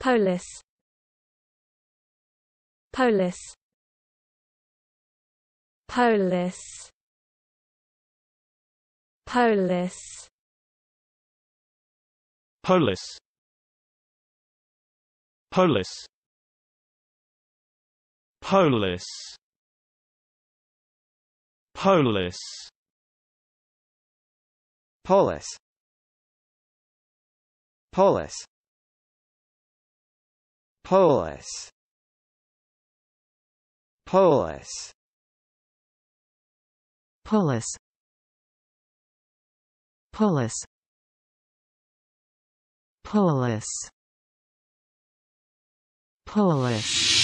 Polis Polis Polis Polis Polis Polis Polis Polis Polis Polis Polis Polis Polis Polis Polis Polis